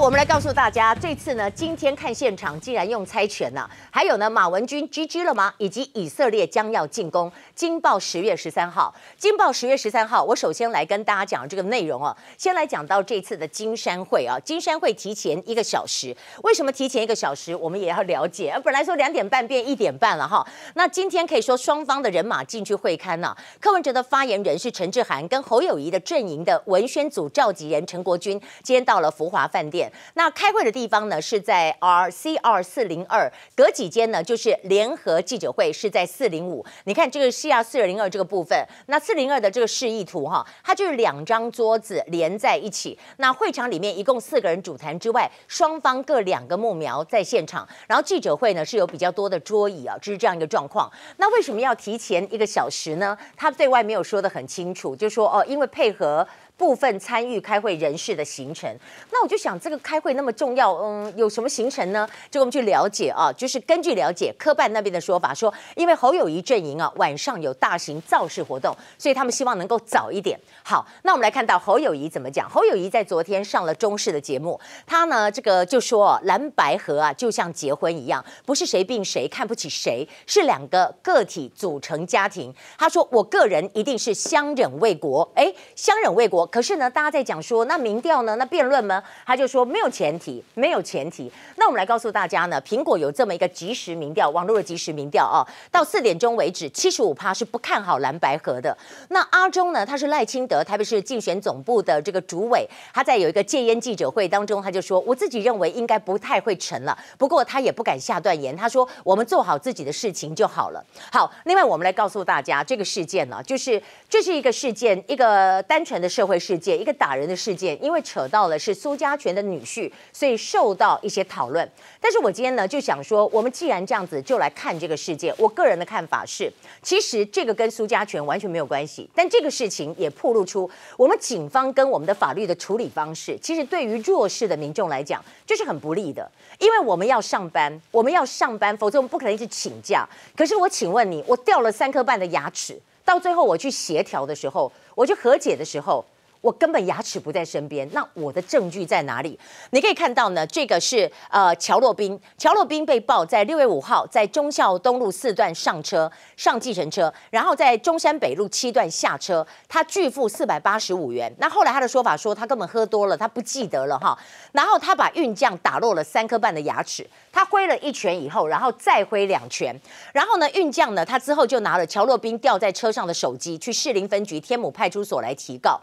我们来告诉大家，这次呢，今天看现场竟然用猜拳啊，还有呢，马文君 GG 了吗？以及以色列将要进攻。金报十月十三号，金报十月十三号，我首先来跟大家讲这个内容啊。先来讲到这次的金山会啊，金山会提前一个小时，为什么提前一个小时？我们也要了解啊。本来说两点半变一点半了哈。那今天可以说双方的人马进去会勘了。柯文哲的发言人是陈志涵，跟侯友谊的阵营的文宣组召集人陈国军，今天到了福华饭店。那开会的地方呢是在 R C R 四零二，隔几间呢？就是联合记者会是在四零五。你看这个 C R 四零二这个部分，那四零二的这个示意图哈，它就是两张桌子连在一起。那会场里面一共四个人主谈之外，双方各两个木苗在现场。然后记者会呢是有比较多的桌椅啊，就是这样一个状况。那为什么要提前一个小时呢？他对外没有说的很清楚，就说哦，因为配合。部分参与开会人士的行程，那我就想，这个开会那么重要，嗯，有什么行程呢？就我们去了解啊，就是根据了解，科办那边的说法说，因为侯友谊阵营啊晚上有大型造势活动，所以他们希望能够早一点。好，那我们来看到侯友谊怎么讲。侯友谊在昨天上了中视的节目，他呢这个就说蓝白合啊就像结婚一样，不是谁病谁看不起谁，是两个个体组成家庭。他说我个人一定是相忍为国，哎，相忍为国。可是呢，大家在讲说，那民调呢？那辩论呢？他就说没有前提，没有前提。那我们来告诉大家呢，苹果有这么一个即时民调，网络的即时民调啊，到四点钟为止，七十五趴是不看好蓝白合的。那阿中呢，他是赖清德台北市竞选总部的这个主委，他在有一个戒烟记者会当中，他就说，我自己认为应该不太会成了，不过他也不敢下断言，他说我们做好自己的事情就好了。好，另外我们来告诉大家这个事件呢，就是这是一个事件，一个单纯的社会。事件一个打人的事件，因为扯到了是苏家权的女婿，所以受到一些讨论。但是我今天呢，就想说，我们既然这样子，就来看这个事件。我个人的看法是，其实这个跟苏家权完全没有关系。但这个事情也暴露出，我们警方跟我们的法律的处理方式，其实对于弱势的民众来讲，就是很不利的。因为我们要上班，我们要上班，否则我们不可能一直请假。可是我请问你，我掉了三颗半的牙齿，到最后我去协调的时候，我去和解的时候。我根本牙齿不在身边，那我的证据在哪里？你可以看到呢，这个是呃乔洛宾，乔洛宾被曝在六月五号在忠孝东路四段上车，上计程车，然后在中山北路七段下车，他拒付四百八十五元。那后来他的说法说他根本喝多了，他不记得了哈。然后他把运将打落了三颗半的牙齿，他挥了一拳以后，然后再挥两拳，然后呢运将呢，他之后就拿了乔洛宾掉在车上的手机，去士林分局天母派出所来提告。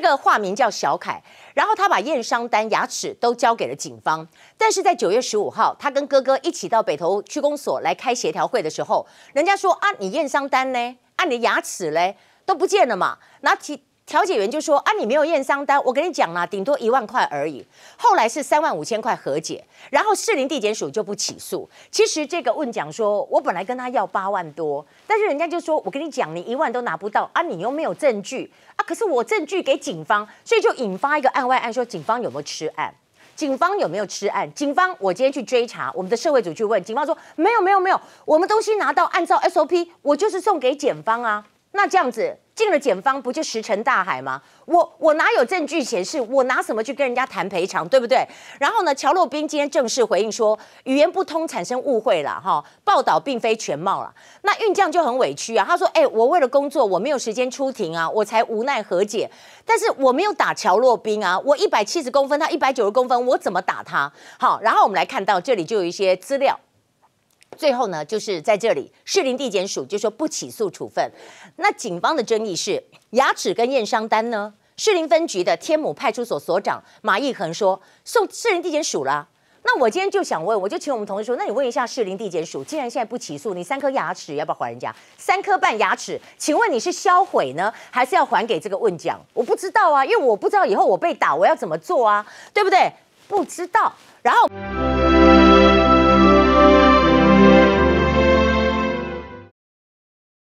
这个化名叫小凯，然后他把验伤单、牙齿都交给了警方，但是在九月十五号，他跟哥哥一起到北投区公所来开协调会的时候，人家说啊，你验伤单呢，啊，你的牙齿嘞都不见了嘛，拿起。调解员就说：“啊，你没有验伤单，我跟你讲啦，顶多一万块而已。”后来是三万五千块和解，然后士林地检署就不起诉。其实这个问讲说，我本来跟他要八万多，但是人家就说，我跟你讲，你一万都拿不到啊，你又没有证据啊。可是我证据给警方，所以就引发一个案外案，说警方有没有吃案？警方有没有吃案？警方，我今天去追查，我们的社会组去问警方说，没有，没有，没有，我们东西拿到，按照 SOP，我就是送给检方啊。那这样子。进了检方不就石沉大海吗？我我哪有证据显示？我拿什么去跟人家谈赔偿，对不对？然后呢，乔洛宾今天正式回应说，语言不通产生误会了，哈，报道并非全貌了。那运将就很委屈啊，他说，哎，我为了工作我没有时间出庭啊，我才无奈和解，但是我没有打乔洛宾啊，我一百七十公分，他一百九十公分，我怎么打他？好，然后我们来看到这里就有一些资料。最后呢，就是在这里，士林地检署就说不起诉处分。那警方的争议是牙齿跟验伤单呢？士林分局的天母派出所所长马义恒说，送士林地检署啦。那我今天就想问，我就请我们同事说，那你问一下士林地检署，既然现在不起诉，你三颗牙齿要不要还人家？三颗半牙齿，请问你是销毁呢，还是要还给这个问奖？我不知道啊，因为我不知道以后我被打我要怎么做啊，对不对？不知道。然后。